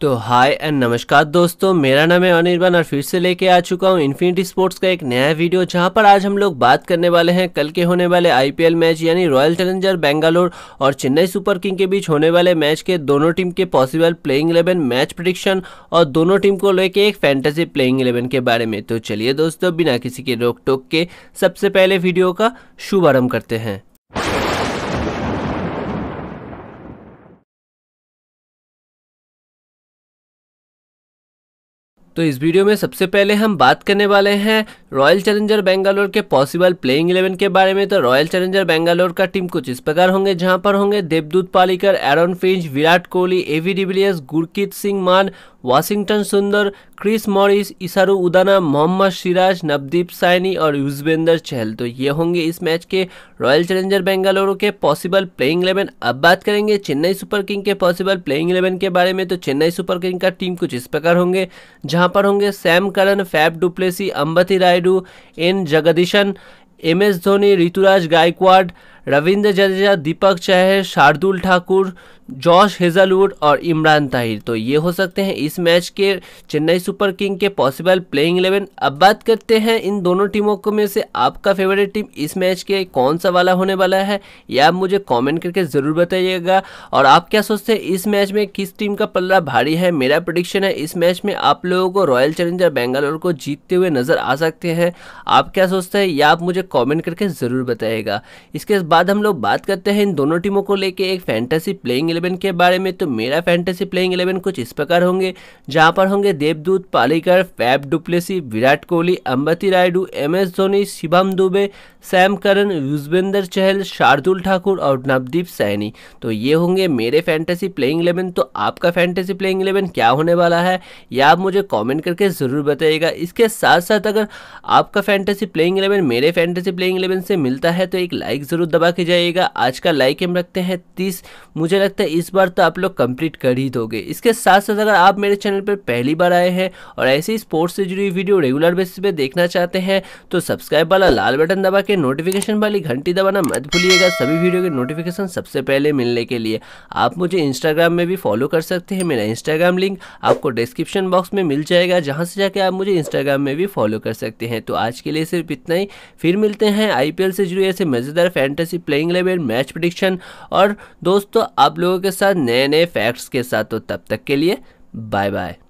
तो हाय एंड नमस्कार दोस्तों मेरा नाम है अनिर्बन और फिर से लेके आ चुका हूँ इन्फिनिटी स्पोर्ट्स का एक नया वीडियो जहाँ पर आज हम लोग बात करने वाले हैं कल के होने वाले आईपीएल मैच यानी रॉयल चैलेंजर बेंगालोर और चेन्नई सुपर किंग के बीच होने वाले मैच के दोनों टीम के possible playing eleven match prediction और दोनों टीम को लेके एक फैंटेसी प्लेइंग इलेवन के बारे में तो चलिए दोस्तों बिना किसी के रोक टोक के सबसे पहले वीडियो का शुभारम्भ करते हैं तो इस वीडियो में सबसे पहले हम बात करने वाले हैं रॉयल चैलेंजर बेंगलोर के पॉसिबल प्लेइंग इलेवन के बारे में तो रॉयल चैलेंजर बेंगलोर का टीम कुछ इस प्रकार होंगे जहां पर होंगे Devdutt Padikkal Aaron Finch Virat Kohli AB de Villiers Gurkeerat Singh Mann Washington Sundar Chris Morris Isuru Udana Mohammed Siraj Navdeep Saini और युजवेंद्र चहल तो ये होंगे इस मैच के रॉयल चैलेंजर बेंगलुरु के पॉसिबल प्लेइंग इलेवन अब बात करेंगे चेन्नई सुपर किंग के पॉसिबल प्लेइंग इलेवन के बारे में तो चेन्नई सुपर किंग का टीम कुछ इस प्रकार होंगे जहां पर होंगे Sam Curran Faf du Plessis Ambati Rayudu N Jagadeesan M S Dhoni Ruturaj Gaikwad Ravindra Jadeja Deepak Chahar Shardul Thakur Josh Hazlewood और इमरान ताहिर तो ये हो सकते हैं इस मैच के चेन्नई सुपर किंग के पॉसिबल प्लेइंग इलेवन अब बात करते हैं इन दोनों टीमों को में से आपका फेवरेट टीम इस मैच के कौन सा वाला होने वाला है यह आप मुझे कमेंट करके ज़रूर बताइएगा और आप क्या सोचते हैं इस मैच में किस टीम का पल्ला भारी है मेरा प्रडिक्शन है इस मैच में आप लोगों को रॉयल चैलेंजर बेंगलोर को जीतते हुए नज़र आ सकते हैं आप क्या सोचते हैं यह आप मुझे कॉमेंट करके ज़रूर बताइएगा इसके बाद हम लोग बात करते हैं इन दोनों टीमों को लेकर एक फैंटेसी प्लेइंग इलेवन के बारे में तो मेरा फैंटेसी प्लेइंग इलेवन कुछ इस प्रकार होंगे जहां पर होंगे Devdutt Padikkal Faf du Plessis Virat Kohli Ambati Rayudu M S Dhoni Shivam Dube Sam Curran Yuzvendra Chahal Shardul Thakur और नवदीप सैनी तो ये होंगे मेरे फैंटेसी प्लेइंग इलेवन तो आपका फैंटेसी प्लेइंग इलेवन क्या होने वाला है यह आप मुझे कॉमेंट करके ज़रूर बताइएगा इसके साथ साथ अगर आपका फैंटेसी प्लेइंग इलेवन मेरे फैंटेसी प्लेइंग इलेवन से मिलता है तो एक लाइक ज़रूर दबा के जाइएगा आज का लाइक हम रखते हैं तीस मुझे लगता है इस बार तो आप लोग कंप्लीट कर ही दोगे इसके साथ साथ अगर आप मेरे चैनल पर पहली बार आए हैं और ऐसे ही स्पोर्ट्स से जुड़ी वीडियो रेगुलर बेसिस पे देखना चाहते हैं तो सब्सक्राइब वाला लाल बटन दबा के नोटिफिकेशन वाली घंटी दबाना मत भूलिएगा सभी वीडियो के नोटिफिकेशन सबसे पहले मिलने के लिए आप मुझे इंस्टाग्राम में भी फॉलो कर सकते हैं मेरा इंस्टाग्राम लिंक आपको डिस्क्रिप्शन बॉक्स में मिल जाएगा जहाँ से जाके आप मुझे इंस्टाग्राम में भी फॉलो कर सकते हैं तो आज के लिए सिर्फ इतना ही फिर मिलते हैं आई से जुड़ी ऐसे मज़ेदार fantasy playing eleven match prediction और दोस्तों आप लोग के साथ नए नए फैक्ट्स के साथ तो तब तक के लिए बाय बाय